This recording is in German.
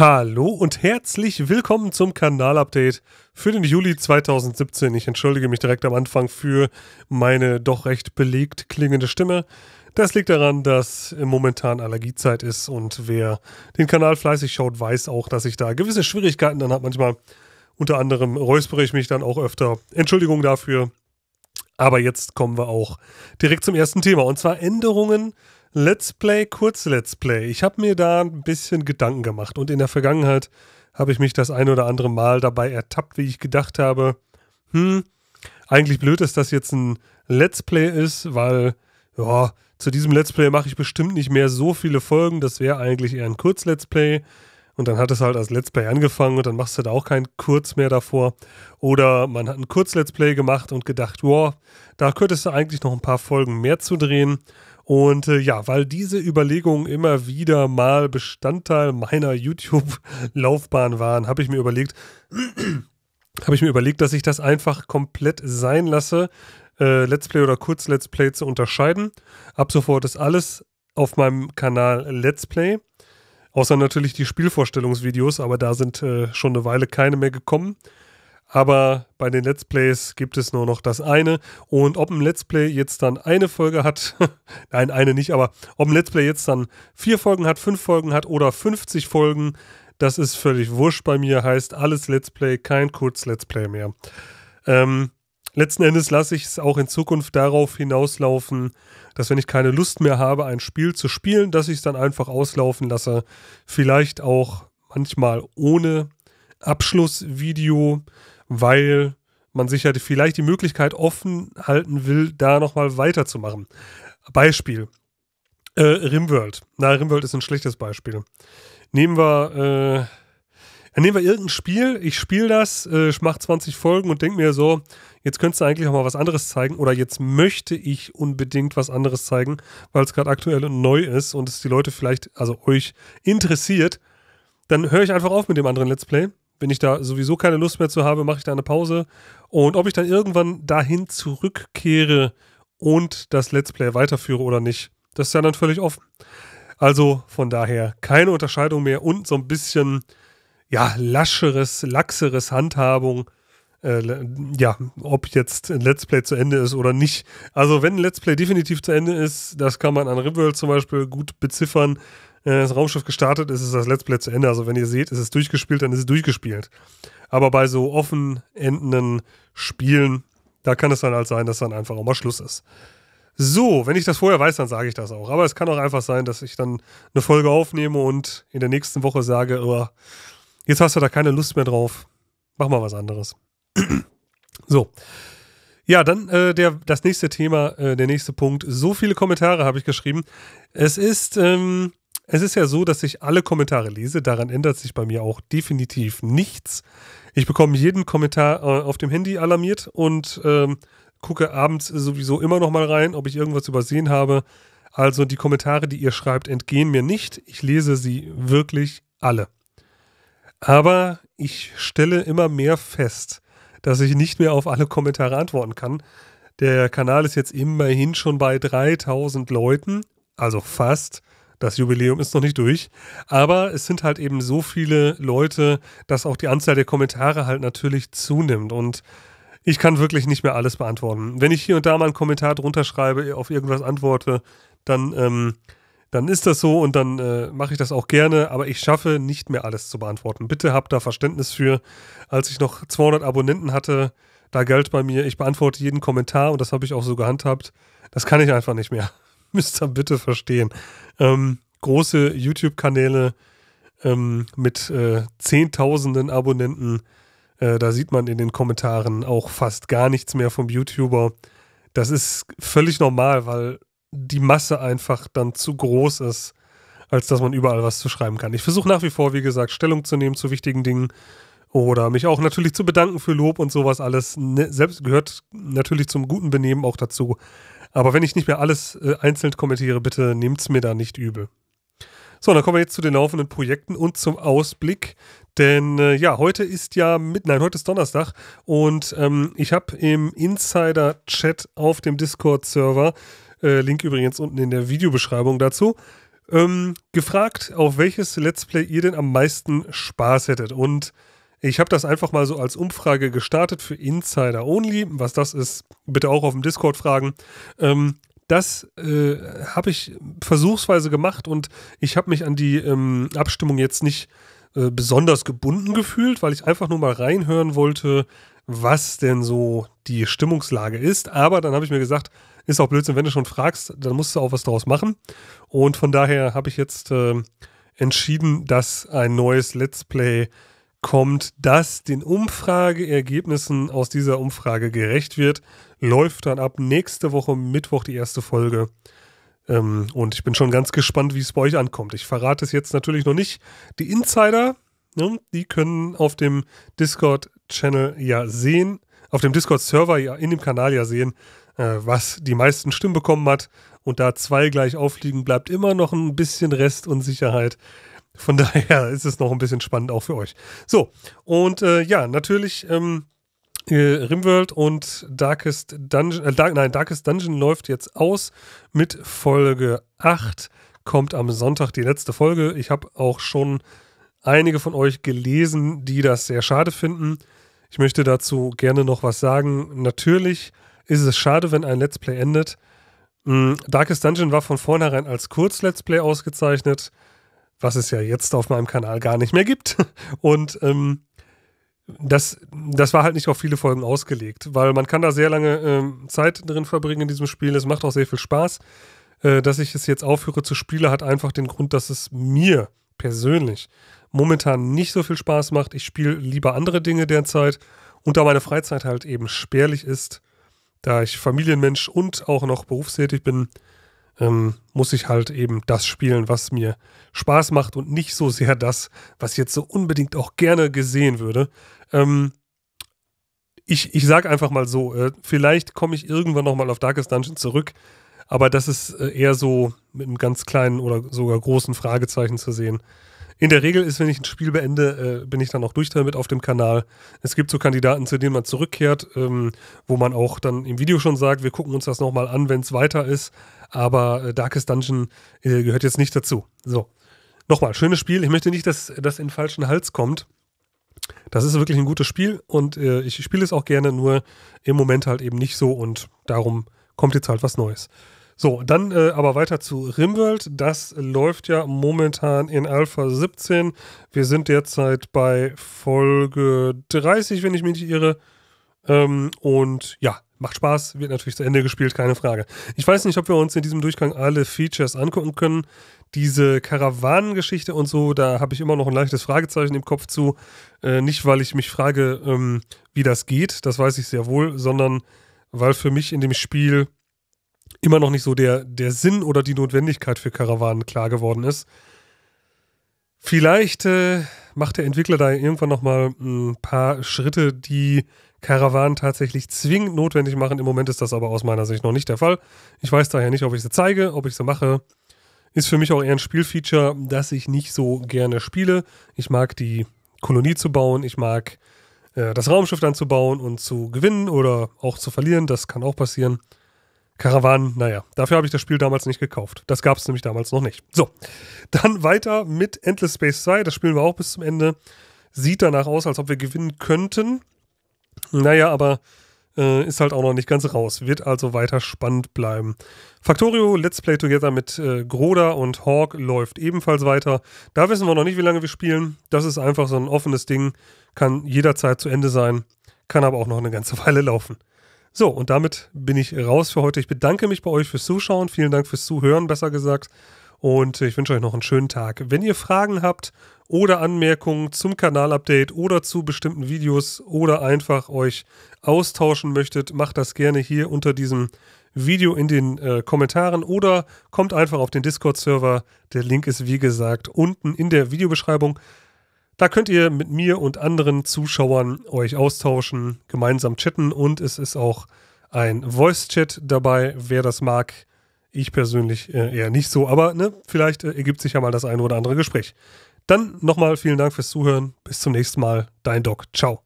Hallo und herzlich willkommen zum Kanalupdate für den Juli 2017. Ich entschuldige mich direkt am Anfang für meine doch recht belegt klingende Stimme. Das liegt daran, dass momentan Allergiezeit ist und wer den Kanal fleißig schaut, weiß auch, dass ich da gewisse Schwierigkeiten dann habe. Manchmal unter anderem räuspere ich mich dann auch öfter. Entschuldigung dafür. Aber jetzt kommen wir auch direkt zum ersten Thema und zwar Änderungen Let's Play, kurz Let's Play. Ich habe mir da ein bisschen Gedanken gemacht und in der Vergangenheit habe ich mich das ein oder andere Mal dabei ertappt, wie ich gedacht habe, hm, eigentlich blöd, dass das jetzt ein Let's Play ist, weil, ja, zu diesem Let's Play mache ich bestimmt nicht mehr so viele Folgen, das wäre eigentlich eher ein Kurz-Let's Play. Und dann hat es halt als Let's Play angefangen und dann machst du da auch kein Kurz mehr davor. Oder man hat ein Kurz-Let's Play gemacht und gedacht, wow, da könntest du eigentlich noch ein paar Folgen mehr zu drehen. Und äh, ja, weil diese Überlegungen immer wieder mal Bestandteil meiner YouTube-Laufbahn waren, habe ich mir überlegt, habe ich mir überlegt, dass ich das einfach komplett sein lasse, äh, Let's Play oder kurz Let's Play zu unterscheiden. Ab sofort ist alles auf meinem Kanal Let's Play. Außer natürlich die Spielvorstellungsvideos, aber da sind äh, schon eine Weile keine mehr gekommen aber bei den Let's Plays gibt es nur noch das eine. Und ob ein Let's Play jetzt dann eine Folge hat, nein, eine nicht, aber ob ein Let's Play jetzt dann vier Folgen hat, fünf Folgen hat oder 50 Folgen, das ist völlig wurscht bei mir, heißt alles Let's Play, kein Kurz-Let's Play mehr. Ähm, letzten Endes lasse ich es auch in Zukunft darauf hinauslaufen, dass wenn ich keine Lust mehr habe, ein Spiel zu spielen, dass ich es dann einfach auslaufen lasse. Vielleicht auch manchmal ohne Abschlussvideo, weil man sich ja vielleicht die Möglichkeit offen halten will, da nochmal weiterzumachen. Beispiel. Äh, Rimworld. Na, Rimworld ist ein schlechtes Beispiel. Nehmen wir, äh, nehmen wir irgendein Spiel, ich spiele das, äh, mache 20 Folgen und denke mir so, jetzt könntest du eigentlich auch mal was anderes zeigen oder jetzt möchte ich unbedingt was anderes zeigen, weil es gerade aktuell und neu ist und es die Leute vielleicht, also euch interessiert, dann höre ich einfach auf mit dem anderen Let's Play, wenn ich da sowieso keine Lust mehr zu habe, mache ich da eine Pause. Und ob ich dann irgendwann dahin zurückkehre und das Let's Play weiterführe oder nicht, das ist ja dann völlig offen. Also von daher keine Unterscheidung mehr und so ein bisschen, ja, lascheres, laxeres Handhabung äh, ja, ob jetzt ein Let's Play zu Ende ist oder nicht. Also wenn ein Let's Play definitiv zu Ende ist, das kann man an Riverworld zum Beispiel gut beziffern. Äh, das Raumschiff gestartet ist, ist das Let's Play zu Ende. Also wenn ihr seht, ist es durchgespielt, dann ist es durchgespielt. Aber bei so offen endenden Spielen, da kann es dann halt sein, dass dann einfach auch mal Schluss ist. So, wenn ich das vorher weiß, dann sage ich das auch. Aber es kann auch einfach sein, dass ich dann eine Folge aufnehme und in der nächsten Woche sage, oh, jetzt hast du da keine Lust mehr drauf. Mach mal was anderes. So. Ja, dann äh, der, das nächste Thema, äh, der nächste Punkt. So viele Kommentare habe ich geschrieben. Es ist, ähm, es ist ja so, dass ich alle Kommentare lese. Daran ändert sich bei mir auch definitiv nichts. Ich bekomme jeden Kommentar äh, auf dem Handy alarmiert und ähm, gucke abends sowieso immer noch mal rein, ob ich irgendwas übersehen habe. Also die Kommentare, die ihr schreibt, entgehen mir nicht. Ich lese sie wirklich alle. Aber ich stelle immer mehr fest, dass ich nicht mehr auf alle Kommentare antworten kann. Der Kanal ist jetzt immerhin schon bei 3000 Leuten, also fast. Das Jubiläum ist noch nicht durch, aber es sind halt eben so viele Leute, dass auch die Anzahl der Kommentare halt natürlich zunimmt und ich kann wirklich nicht mehr alles beantworten. Wenn ich hier und da mal einen Kommentar drunter schreibe, auf irgendwas antworte, dann ähm, dann ist das so und dann äh, mache ich das auch gerne, aber ich schaffe nicht mehr alles zu beantworten. Bitte habt da Verständnis für. Als ich noch 200 Abonnenten hatte, da galt bei mir, ich beantworte jeden Kommentar und das habe ich auch so gehandhabt. Das kann ich einfach nicht mehr. Müsst ihr bitte verstehen. Ähm, große YouTube-Kanäle ähm, mit äh, Zehntausenden Abonnenten, äh, da sieht man in den Kommentaren auch fast gar nichts mehr vom YouTuber. Das ist völlig normal, weil die Masse einfach dann zu groß ist, als dass man überall was zu schreiben kann. Ich versuche nach wie vor, wie gesagt, Stellung zu nehmen zu wichtigen Dingen oder mich auch natürlich zu bedanken für Lob und sowas alles. Ne, selbst gehört natürlich zum guten Benehmen auch dazu. Aber wenn ich nicht mehr alles äh, einzeln kommentiere, bitte nehmt es mir da nicht übel. So, dann kommen wir jetzt zu den laufenden Projekten und zum Ausblick. Denn äh, ja, heute ist ja mit, nein, heute ist Donnerstag und ähm, ich habe im Insider-Chat auf dem Discord-Server äh, Link übrigens unten in der Videobeschreibung dazu. Ähm, gefragt, auf welches Let's Play ihr denn am meisten Spaß hättet. Und ich habe das einfach mal so als Umfrage gestartet für Insider Only. Was das ist, bitte auch auf dem Discord fragen. Ähm, das äh, habe ich versuchsweise gemacht und ich habe mich an die ähm, Abstimmung jetzt nicht äh, besonders gebunden gefühlt, weil ich einfach nur mal reinhören wollte, was denn so die Stimmungslage ist. Aber dann habe ich mir gesagt, ist auch Blödsinn, wenn du schon fragst, dann musst du auch was draus machen. Und von daher habe ich jetzt äh, entschieden, dass ein neues Let's Play kommt, das den Umfrageergebnissen aus dieser Umfrage gerecht wird. Läuft dann ab nächste Woche Mittwoch die erste Folge. Ähm, und ich bin schon ganz gespannt, wie es bei euch ankommt. Ich verrate es jetzt natürlich noch nicht. Die Insider, ne, die können auf dem Discord-Channel ja sehen, auf dem Discord-Server ja in dem Kanal ja sehen, äh, was die meisten Stimmen bekommen hat. Und da zwei gleich aufliegen, bleibt immer noch ein bisschen Rest und Sicherheit. Von daher ist es noch ein bisschen spannend auch für euch. So, und äh, ja, natürlich ähm, äh, Rimworld und Darkest Dungeon, äh, Dark, nein, Darkest Dungeon läuft jetzt aus mit Folge 8. Kommt am Sonntag die letzte Folge. Ich habe auch schon einige von euch gelesen, die das sehr schade finden. Ich möchte dazu gerne noch was sagen. Natürlich ist es schade, wenn ein Let's Play endet. Mm, Darkest Dungeon war von vornherein als Kurz-Let's Play ausgezeichnet, was es ja jetzt auf meinem Kanal gar nicht mehr gibt. Und ähm, das, das war halt nicht auf viele Folgen ausgelegt, weil man kann da sehr lange ähm, Zeit drin verbringen in diesem Spiel. Es macht auch sehr viel Spaß. Äh, dass ich es jetzt aufhöre zu spielen, hat einfach den Grund, dass es mir persönlich momentan nicht so viel Spaß macht. Ich spiele lieber andere Dinge derzeit und da meine Freizeit halt eben spärlich ist, da ich Familienmensch und auch noch berufstätig bin, ähm, muss ich halt eben das spielen, was mir Spaß macht und nicht so sehr das, was jetzt so unbedingt auch gerne gesehen würde. Ähm, ich ich sage einfach mal so, äh, vielleicht komme ich irgendwann nochmal auf Darkest Dungeon zurück, aber das ist äh, eher so mit einem ganz kleinen oder sogar großen Fragezeichen zu sehen in der Regel ist, wenn ich ein Spiel beende, äh, bin ich dann auch durch damit auf dem Kanal. Es gibt so Kandidaten, zu denen man zurückkehrt, ähm, wo man auch dann im Video schon sagt, wir gucken uns das nochmal an, wenn es weiter ist. Aber äh, Darkest Dungeon äh, gehört jetzt nicht dazu. So. Nochmal, schönes Spiel. Ich möchte nicht, dass das in falschen Hals kommt. Das ist wirklich ein gutes Spiel und äh, ich spiele es auch gerne, nur im Moment halt eben nicht so und darum kommt jetzt halt was Neues. So, dann äh, aber weiter zu Rimworld. Das läuft ja momentan in Alpha 17. Wir sind derzeit bei Folge 30, wenn ich mich nicht irre. Ähm, und ja, macht Spaß, wird natürlich zu Ende gespielt, keine Frage. Ich weiß nicht, ob wir uns in diesem Durchgang alle Features angucken können. Diese Karawanengeschichte und so, da habe ich immer noch ein leichtes Fragezeichen im Kopf zu. Äh, nicht, weil ich mich frage, ähm, wie das geht, das weiß ich sehr wohl, sondern weil für mich in dem Spiel immer noch nicht so der, der Sinn oder die Notwendigkeit für Karawanen klar geworden ist. Vielleicht äh, macht der Entwickler da irgendwann nochmal ein paar Schritte, die Karawanen tatsächlich zwingend notwendig machen. Im Moment ist das aber aus meiner Sicht noch nicht der Fall. Ich weiß daher nicht, ob ich sie zeige, ob ich sie mache. Ist für mich auch eher ein Spielfeature, das ich nicht so gerne spiele. Ich mag die Kolonie zu bauen, ich mag äh, das Raumschiff dann zu bauen und zu gewinnen oder auch zu verlieren. Das kann auch passieren. Karawanen, naja, dafür habe ich das Spiel damals nicht gekauft. Das gab es nämlich damals noch nicht. So, dann weiter mit Endless Space 2. Das spielen wir auch bis zum Ende. Sieht danach aus, als ob wir gewinnen könnten. Naja, aber äh, ist halt auch noch nicht ganz raus. Wird also weiter spannend bleiben. Factorio Let's Play Together mit äh, Groda und Hawk läuft ebenfalls weiter. Da wissen wir noch nicht, wie lange wir spielen. Das ist einfach so ein offenes Ding. Kann jederzeit zu Ende sein. Kann aber auch noch eine ganze Weile laufen. So, und damit bin ich raus für heute. Ich bedanke mich bei euch fürs Zuschauen. Vielen Dank fürs Zuhören, besser gesagt. Und ich wünsche euch noch einen schönen Tag. Wenn ihr Fragen habt oder Anmerkungen zum Kanalupdate oder zu bestimmten Videos oder einfach euch austauschen möchtet, macht das gerne hier unter diesem Video in den äh, Kommentaren oder kommt einfach auf den Discord-Server. Der Link ist wie gesagt unten in der Videobeschreibung. Da könnt ihr mit mir und anderen Zuschauern euch austauschen, gemeinsam chatten und es ist auch ein Voice-Chat dabei, wer das mag. Ich persönlich äh, eher nicht so, aber ne, vielleicht äh, ergibt sich ja mal das eine oder andere Gespräch. Dann nochmal vielen Dank fürs Zuhören. Bis zum nächsten Mal. Dein Doc. Ciao.